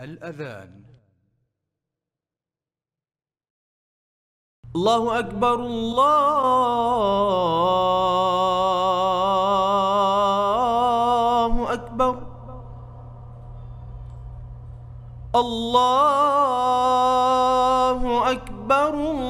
الأذان الله أكبر الله أكبر الله أكبر الله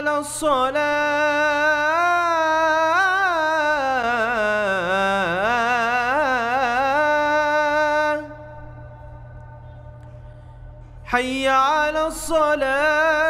على الصلاة حي على الصلاه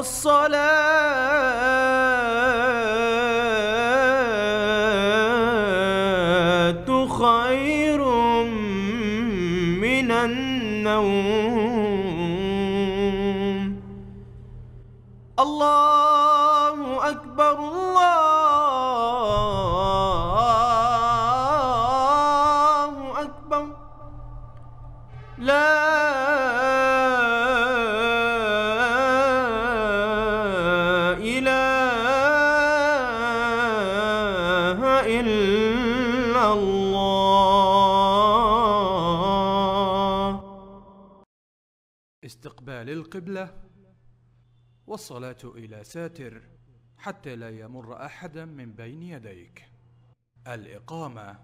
الصلاة خير من النوم الله قبلة والصلاة إلى ساتر حتى لا يمر أحد من بين يديك الإقامة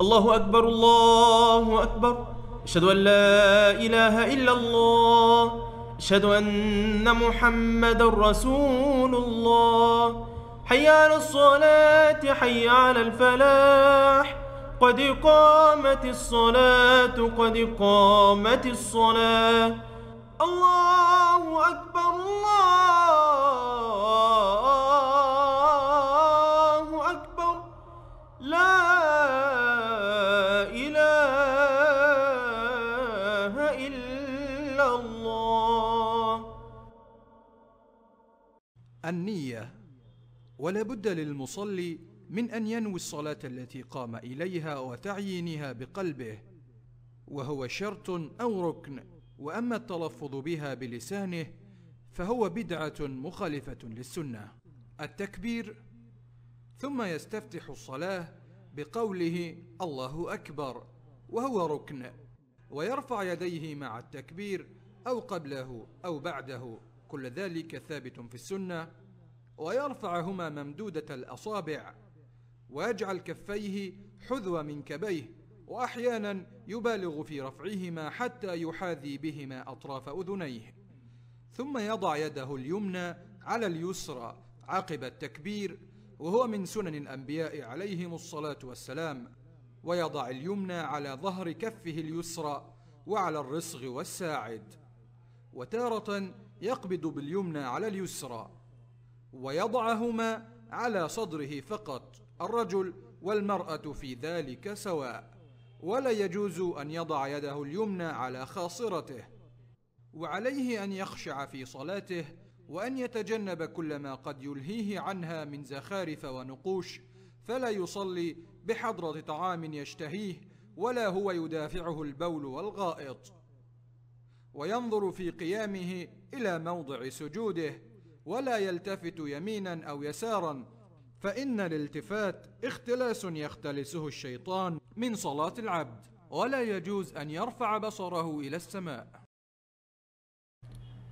الله أكبر الله أكبر أشهد أن لا إله إلا الله أشهد أن محمد رسول الله حي على الصلاة حي على الفلاح قد قامت الصلاة قد قامت الصلاة الله أكبر الله أكبر لا إله إلا الله النية ولا بد للمصلي من أن ينوي الصلاة التي قام إليها وتعيينها بقلبه وهو شرط أو ركن وأما التلفظ بها بلسانه فهو بدعة مخالفة للسنة التكبير ثم يستفتح الصلاة بقوله الله أكبر وهو ركن ويرفع يديه مع التكبير أو قبله أو بعده كل ذلك ثابت في السنة ويرفعهما ممدودة الأصابع ويجعل كفيه حذو منكبيه واحيانا يبالغ في رفعهما حتى يحاذي بهما اطراف اذنيه ثم يضع يده اليمنى على اليسرى عقب التكبير وهو من سنن الانبياء عليهم الصلاه والسلام ويضع اليمنى على ظهر كفه اليسرى وعلى الرسغ والساعد وتاره يقبض باليمنى على اليسرى ويضعهما على صدره فقط الرجل والمرأة في ذلك سواء ولا يجوز أن يضع يده اليمنى على خاصرته وعليه أن يخشع في صلاته وأن يتجنب كل ما قد يلهيه عنها من زخارف ونقوش فلا يصلي بحضرة طعام يشتهيه ولا هو يدافعه البول والغائط وينظر في قيامه إلى موضع سجوده ولا يلتفت يمينا أو يسارا فإن الالتفات اختلاس يختلسه الشيطان من صلاة العبد ولا يجوز أن يرفع بصره إلى السماء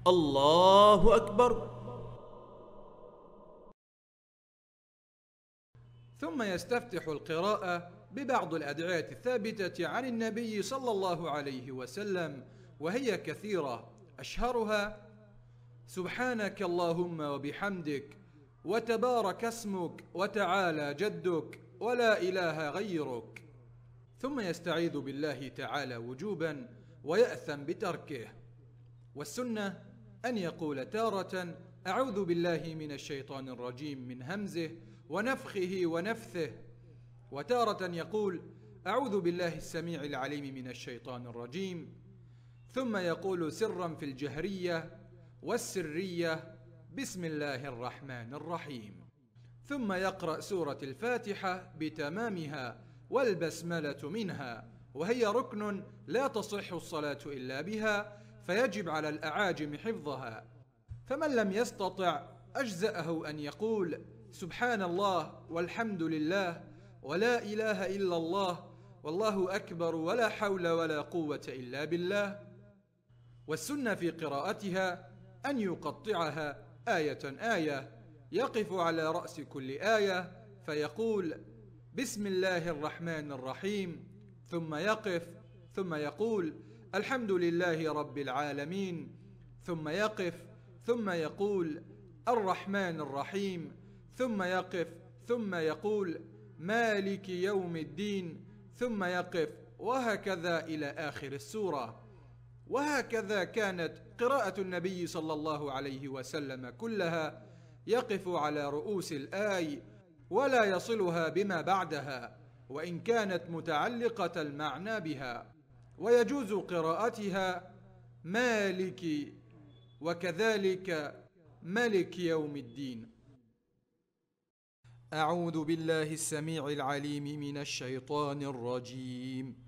الله أكبر ثم يستفتح القراءة ببعض الأدعية الثابتة عن النبي صلى الله عليه وسلم وهي كثيرة أشهرها سبحانك اللهم وبحمدك وتبارك اسمك وتعالى جدك ولا إله غيرك ثم يستعيذ بالله تعالى وجوبا ويأثم بتركه والسنة أن يقول تارة أعوذ بالله من الشيطان الرجيم من همزه ونفخه ونفثه وتارة يقول أعوذ بالله السميع العليم من الشيطان الرجيم ثم يقول سرا في الجهرية والسرية بسم الله الرحمن الرحيم ثم يقرأ سورة الفاتحة بتمامها والبسملة منها وهي ركن لا تصح الصلاة إلا بها فيجب على الأعاجم حفظها فمن لم يستطع أجزأه أن يقول سبحان الله والحمد لله ولا إله إلا الله والله أكبر ولا حول ولا قوة إلا بالله والسنة في قراءتها أن يقطعها آية آية يقف على رأس كل آية فيقول بسم الله الرحمن الرحيم ثم يقف ثم يقول الحمد لله رب العالمين ثم يقف ثم يقول الرحمن الرحيم ثم يقف ثم يقول مالك يوم الدين ثم يقف وهكذا إلى آخر السورة وهكذا كانت قراءة النبي صلى الله عليه وسلم كلها يقف على رؤوس الآي ولا يصلها بما بعدها وإن كانت متعلقة المعنى بها ويجوز قراءتها مالك وكذلك ملك يوم الدين أعوذ بالله السميع العليم من الشيطان الرجيم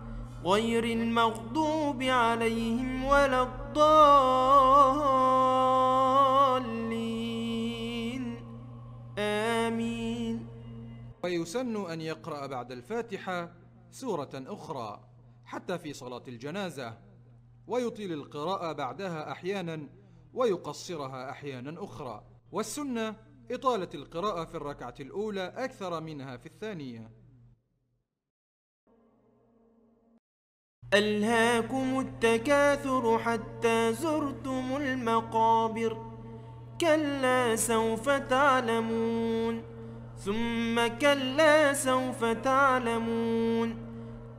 غير المغضوب عليهم ولا الضالين آمين ويسن أن يقرأ بعد الفاتحة سورة أخرى حتى في صلاة الجنازة ويطيل القراءة بعدها أحيانا ويقصرها أحيانا أخرى والسنة إطالة القراءة في الركعة الأولى أكثر منها في الثانية ألهاكم التكاثر حتى زرتم المقابر كلا سوف تعلمون ثم كلا سوف تعلمون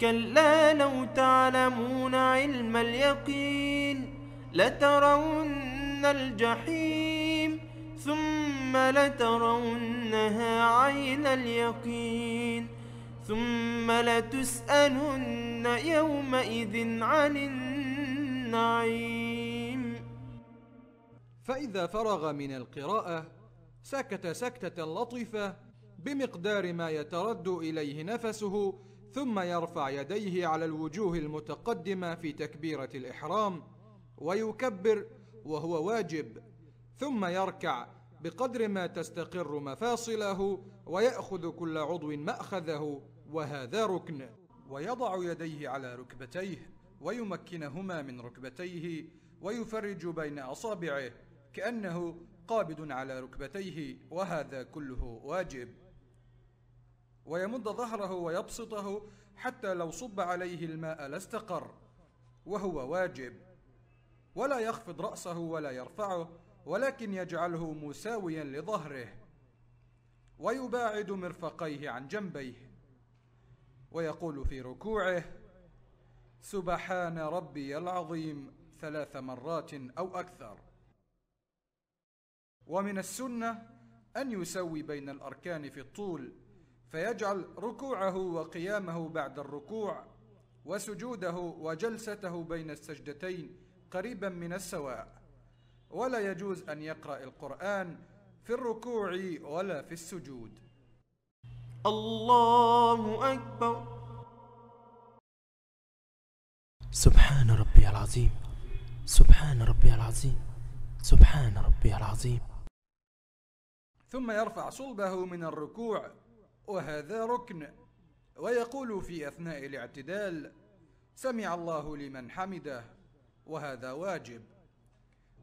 كلا لو تعلمون علم اليقين لترون الجحيم ثم لترونها عين اليقين ثم لتسألن يومئذ عن النعيم فإذا فرغ من القراءة سكت سكتة لطيفة بمقدار ما يترد إليه نفسه ثم يرفع يديه على الوجوه المتقدمة في تكبيرة الإحرام ويكبر وهو واجب ثم يركع بقدر ما تستقر مفاصله ويأخذ كل عضو مأخذه وهذا ركن ويضع يديه على ركبتيه ويمكنهما من ركبتيه ويفرج بين أصابعه كأنه قابض على ركبتيه وهذا كله واجب ويمد ظهره ويبسطه حتى لو صب عليه الماء لاستقر وهو واجب ولا يخفض رأسه ولا يرفعه ولكن يجعله مساويا لظهره ويباعد مرفقيه عن جنبيه ويقول في ركوعه سبحان ربي العظيم ثلاث مرات أو أكثر ومن السنة أن يسوي بين الأركان في الطول فيجعل ركوعه وقيامه بعد الركوع وسجوده وجلسته بين السجدتين قريبا من السواء ولا يجوز أن يقرأ القرآن في الركوع ولا في السجود الله أكبر سبحان ربي العظيم سبحان ربي العظيم سبحان ربي العظيم ثم يرفع صلبه من الركوع وهذا ركن ويقول في أثناء الاعتدال سمع الله لمن حمده وهذا واجب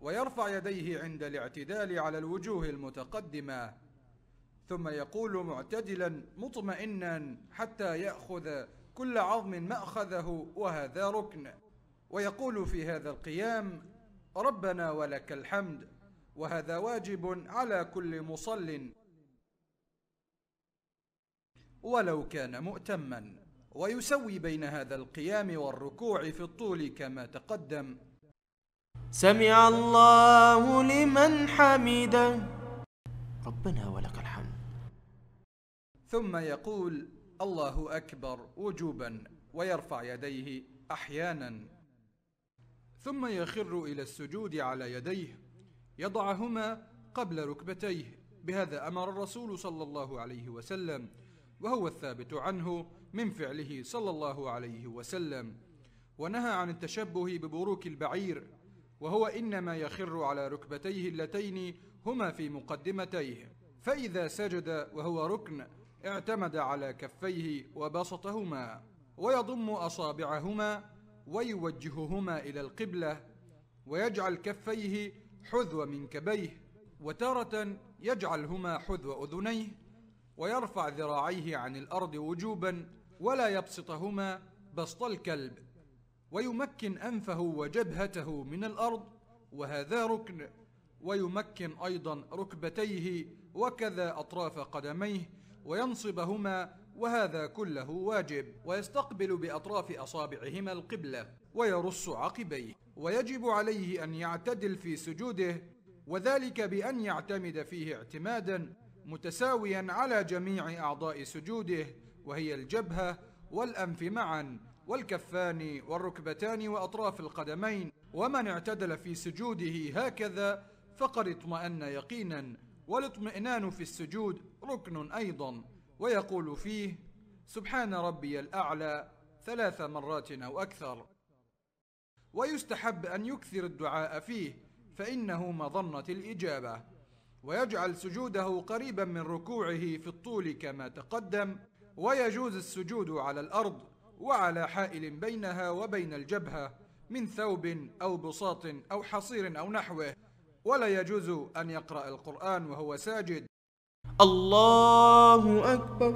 ويرفع يديه عند الاعتدال على الوجوه المتقدمه ثم يقول معتدلا مطمئنا حتى ياخذ كل عظم ماخذه وهذا ركن ويقول في هذا القيام ربنا ولك الحمد وهذا واجب على كل مصل ولو كان مؤتما ويسوي بين هذا القيام والركوع في الطول كما تقدم سمع الله لمن حمده ربنا ولك الحمد ثم يقول الله أكبر وجوبا ويرفع يديه أحيانا ثم يخر إلى السجود على يديه يضعهما قبل ركبتيه بهذا أمر الرسول صلى الله عليه وسلم وهو الثابت عنه من فعله صلى الله عليه وسلم ونهى عن التشبه ببروك البعير وهو إنما يخر على ركبتيه اللتين هما في مقدمتيه فإذا سجد وهو ركن اعتمد على كفيه وبسطهما ويضم أصابعهما ويوجههما إلى القبلة ويجعل كفيه حذو منكبيه وتارة يجعلهما حذو أذنيه ويرفع ذراعيه عن الأرض وجوبا ولا يبسطهما بسط الكلب ويمكن أنفه وجبهته من الأرض وهذا ركن ويمكن أيضا ركبتيه وكذا أطراف قدميه وينصبهما وهذا كله واجب ويستقبل بأطراف أصابعهما القبلة ويرص عقبيه ويجب عليه أن يعتدل في سجوده وذلك بأن يعتمد فيه اعتمادا متساويا على جميع أعضاء سجوده وهي الجبهة والأنف معا والكفان والركبتان وأطراف القدمين ومن اعتدل في سجوده هكذا فقد اطمأن يقينا والاطمئنان في السجود ركن أيضا ويقول فيه سبحان ربي الأعلى ثلاث مرات أو أكثر ويستحب أن يكثر الدعاء فيه فإنه مظنة الإجابة ويجعل سجوده قريبا من ركوعه في الطول كما تقدم ويجوز السجود على الأرض وعلى حائل بينها وبين الجبهة من ثوب أو بساط أو حصير أو نحوه ولا يجوز أن يقرأ القرآن وهو ساجد الله أكبر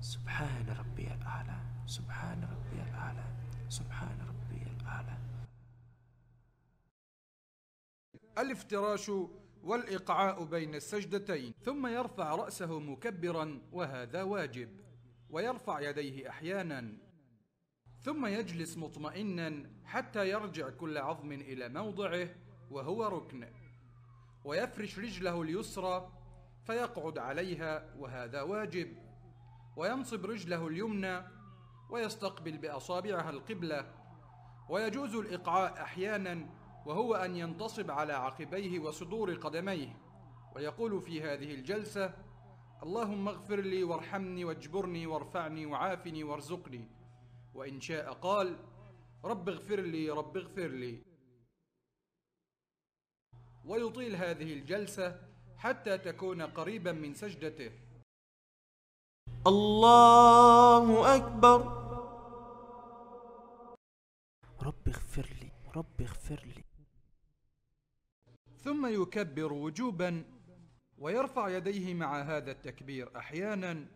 سبحان ربي الأعلى سبحان ربي الأعلى سبحان ربي الأعلى الافتراش والإقعاء بين السجدتين ثم يرفع رأسه مكبرا وهذا واجب ويرفع يديه أحيانا ثم يجلس مطمئنا حتى يرجع كل عظم إلى موضعه وهو ركن ويفرش رجله اليسرى فيقعد عليها وهذا واجب وينصب رجله اليمنى ويستقبل بأصابعها القبلة ويجوز الإقعاء أحيانا وهو أن ينتصب على عقبيه وصدور قدميه ويقول في هذه الجلسة اللهم اغفر لي وارحمني واجبرني وارفعني وعافني وارزقني وإن شاء قال رب اغفر لي رب اغفر لي ويطيل هذه الجلسة حتى تكون قريبا من سجدته الله أكبر رب اغفر لي رب اغفر لي ثم يكبر وجوبا ويرفع يديه مع هذا التكبير أحيانا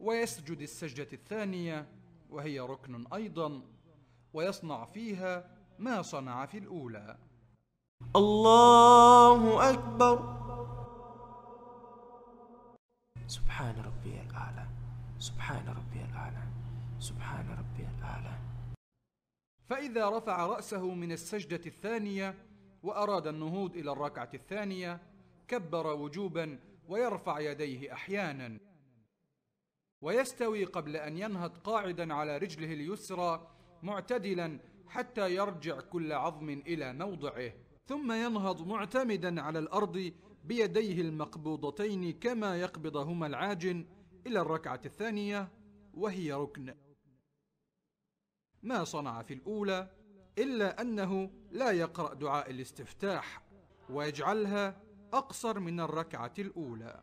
ويسجد السجدة الثانية وهي ركن أيضا ويصنع فيها ما صنع في الأولى الله أكبر سبحان ربي الأعلى سبحان ربي الأعلى سبحان ربي الأعلى فإذا رفع رأسه من السجدة الثانية وأراد النهوض إلى الركعة الثانية كبر وجوبا ويرفع يديه أحيانا ويستوي قبل أن ينهض قاعدا على رجله اليسرى معتدلا حتى يرجع كل عظم إلى موضعه ثم ينهض معتمدا على الأرض بيديه المقبوضتين كما يقبضهما العاجن إلى الركعة الثانية وهي ركن ما صنع في الأولى إلا أنه لا يقرأ دعاء الاستفتاح ويجعلها أقصر من الركعة الأولى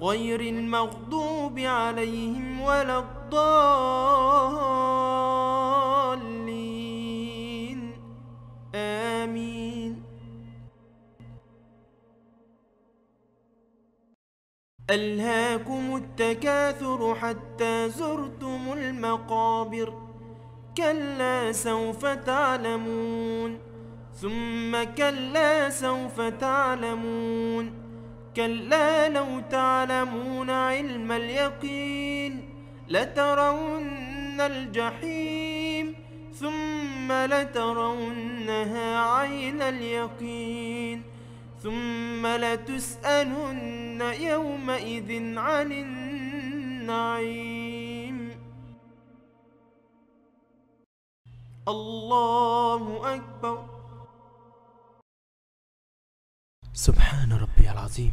غير المغضوب عليهم ولا الضالين آمين ألهاكم التكاثر حتى زرتم المقابر كلا سوف تعلمون ثم كلا سوف تعلمون كلا لو تعلمون علم اليقين لترون الجحيم ثم لترونها عين اليقين ثم لتسألن يومئذ عن النعيم الله أكبر سبحان ربي العظيم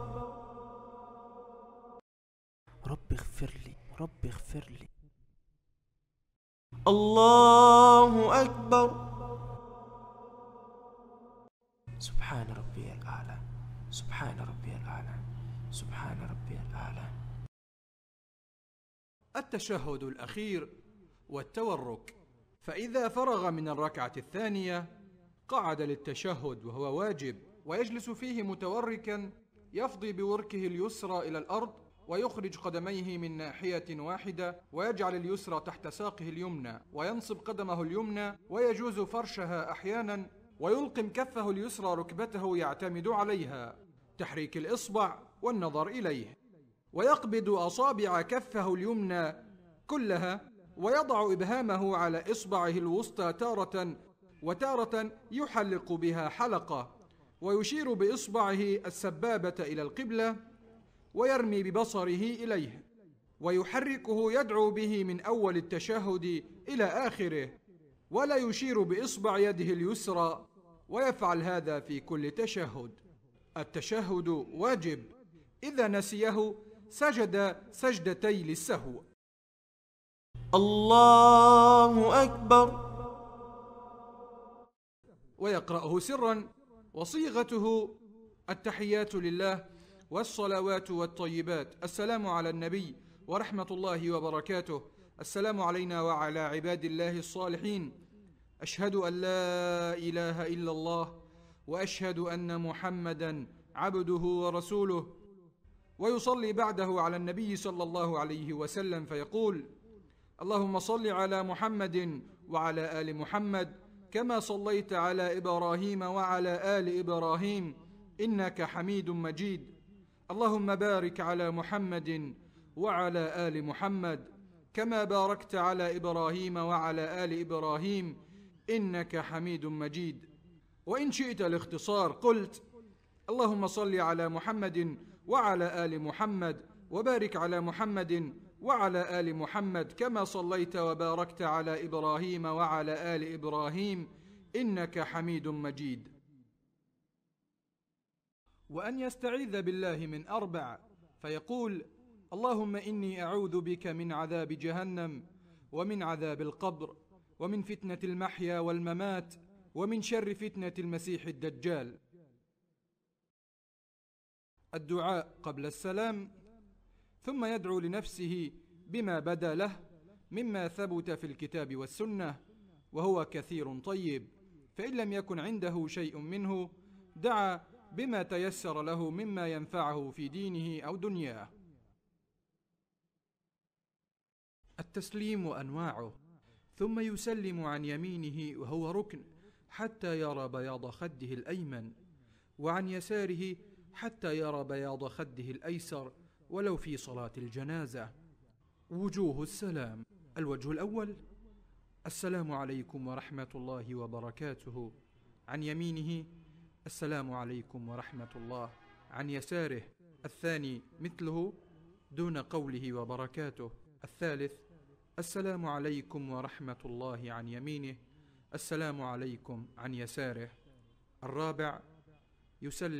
اغفر لي رب اغفر لي الله أكبر سبحان ربي الأعلى سبحان ربي الأعلى سبحان ربي الأعلى التشهد الأخير والتورك فإذا فرغ من الركعة الثانية قعد للتشهد وهو واجب ويجلس فيه متوركا يفضي بوركه اليسرى إلى الأرض ويخرج قدميه من ناحية واحدة ويجعل اليسرى تحت ساقه اليمنى وينصب قدمه اليمنى ويجوز فرشها أحيانا ويلقم كفه اليسرى ركبته يعتمد عليها تحريك الإصبع والنظر إليه ويقبض أصابع كفه اليمنى كلها ويضع إبهامه على إصبعه الوسطى تارة وتارة يحلق بها حلقة ويشير بإصبعه السبابة إلى القبلة ويرمي ببصره إليه ويحركه يدعو به من أول التشهد إلى آخره ولا يشير بإصبع يده اليسرى ويفعل هذا في كل تشهد التشهد واجب إذا نسيه سجد سجدتي للسهو الله أكبر ويقرأه سرا وصيغته التحيات لله والصلوات والطيبات السلام على النبي ورحمة الله وبركاته السلام علينا وعلى عباد الله الصالحين أشهد أن لا إله إلا الله وأشهد أن محمدا عبده ورسوله ويصلي بعده على النبي صلى الله عليه وسلم فيقول اللهم صل على محمد وعلى آل محمد كما صليت على إبراهيم وعلى آل إبراهيم إنك حميد مجيد اللهم بارك على محمد وعلى ال محمد كما باركت على ابراهيم وعلى ال ابراهيم انك حميد مجيد وان شئت الاختصار قلت اللهم صل على محمد وعلى ال محمد وبارك على محمد وعلى ال محمد كما صليت وباركت على ابراهيم وعلى ال ابراهيم انك حميد مجيد وأن يستعيذ بالله من أربع فيقول اللهم إني أعوذ بك من عذاب جهنم ومن عذاب القبر ومن فتنة المحيا والممات ومن شر فتنة المسيح الدجال الدعاء قبل السلام ثم يدعو لنفسه بما بدا له مما ثبت في الكتاب والسنة وهو كثير طيب فإن لم يكن عنده شيء منه دعا بما تيسر له مما ينفعه في دينه أو دنياه التسليم أنواعه ثم يسلم عن يمينه وهو ركن حتى يرى بياض خده الأيمن وعن يساره حتى يرى بياض خده الأيسر ولو في صلاة الجنازة وجوه السلام الوجه الأول السلام عليكم ورحمة الله وبركاته عن يمينه السلام عليكم ورحمة الله عن يساره الثاني مثله دون قوله وبركاته الثالث السلام عليكم ورحمة الله عن يمينه السلام عليكم عن يساره الرابع يسلم